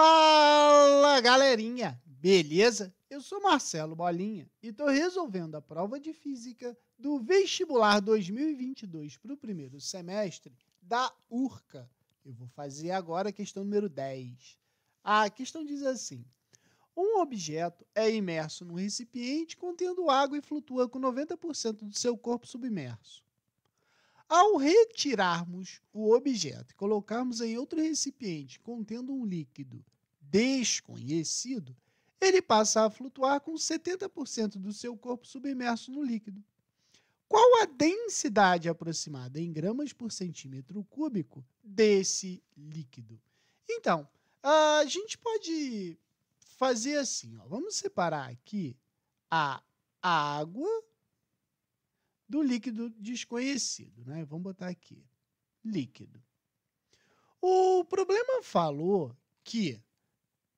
Fala galerinha, beleza? Eu sou Marcelo Bolinha e estou resolvendo a prova de física do vestibular 2022 para o primeiro semestre da URCA. Eu vou fazer agora a questão número 10. A questão diz assim: um objeto é imerso num recipiente contendo água e flutua com 90% do seu corpo submerso. Ao retirarmos o objeto e colocarmos em outro recipiente contendo um líquido desconhecido, ele passa a flutuar com 70% do seu corpo submerso no líquido. Qual a densidade aproximada em gramas por centímetro cúbico desse líquido? Então, a gente pode fazer assim, ó. vamos separar aqui a água do líquido desconhecido. Né? Vamos botar aqui: líquido. O problema falou que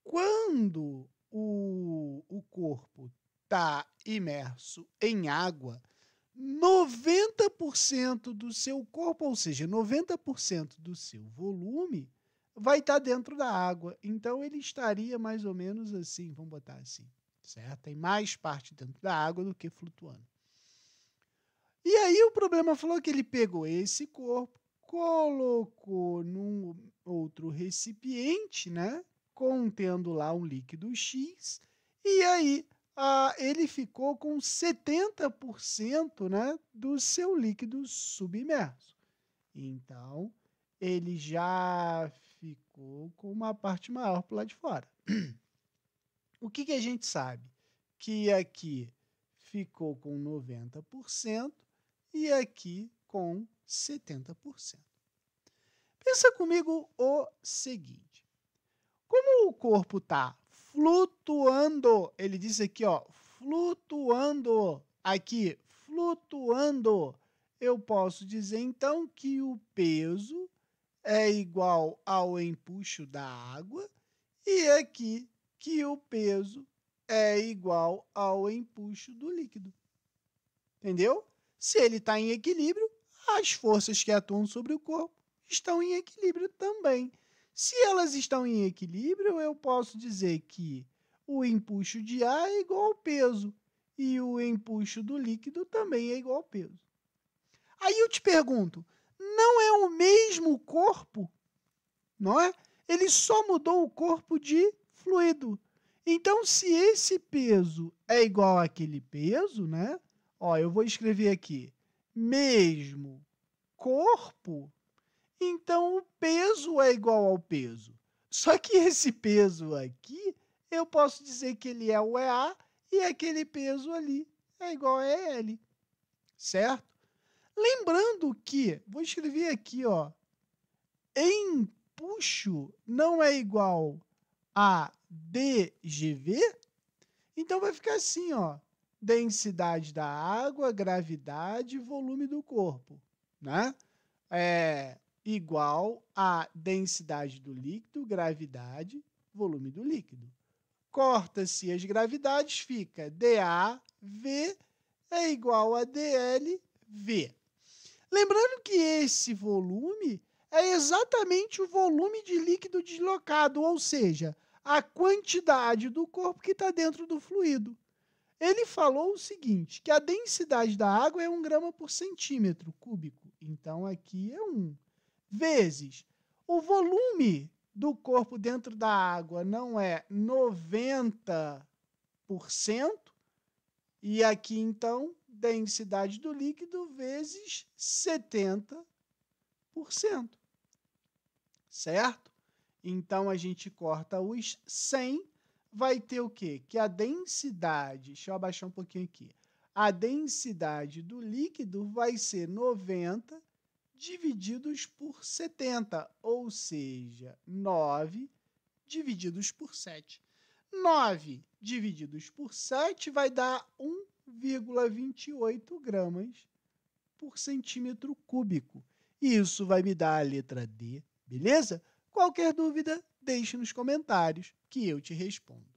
quando o, o corpo está imerso em água, 90% do seu corpo, ou seja, 90% do seu volume, vai estar tá dentro da água. Então ele estaria mais ou menos assim, vamos botar assim, certo? Tem mais parte dentro da água do que flutuando. E aí o problema falou que ele pegou esse corpo, colocou num outro recipiente, né? Contendo lá um líquido X, e aí ele ficou com 70% né, do seu líquido submerso. Então, ele já ficou com uma parte maior para lá de fora. O que, que a gente sabe? Que aqui ficou com 90% e aqui com 70%. Pensa comigo o seguinte: como o corpo está flutuando, ele diz aqui, ó, flutuando, aqui, flutuando, eu posso dizer então que o peso é igual ao empuxo da água e aqui que o peso é igual ao empuxo do líquido. Entendeu? Se ele está em equilíbrio, as forças que atuam sobre o corpo estão em equilíbrio também. Se elas estão em equilíbrio, eu posso dizer que o empuxo de ar é igual ao peso e o empuxo do líquido também é igual ao peso. Aí eu te pergunto, não é o mesmo corpo? Não é? Ele só mudou o corpo de fluido. Então, se esse peso é igual àquele peso, né? Ó, eu vou escrever aqui. Mesmo corpo, então o peso é igual ao peso. Só que esse peso aqui, eu posso dizer que ele é o EA e aquele peso ali é igual a EL. Certo? Lembrando que, vou escrever aqui, ó, em puxo não é igual a DGV, então vai ficar assim, ó, densidade da água, gravidade e volume do corpo, né? É igual à densidade do líquido, gravidade, volume do líquido. Corta-se as gravidades, fica DAV é igual a DLV. Lembrando que esse volume é exatamente o volume de líquido deslocado, ou seja, a quantidade do corpo que está dentro do fluido. Ele falou o seguinte: que a densidade da água é 1 grama por centímetro cúbico. Então aqui é 1. Vezes o volume do corpo dentro da água não é 90%, e aqui então densidade do líquido vezes 70%. Certo? Então a gente corta os 100 vai ter o quê? Que a densidade, deixa eu abaixar um pouquinho aqui, a densidade do líquido vai ser 90 divididos por 70, ou seja, 9 divididos por 7. 9 divididos por 7 vai dar 1,28 gramas por centímetro cúbico. E isso vai me dar a letra D, beleza? Qualquer dúvida, deixe nos comentários que eu te respondo.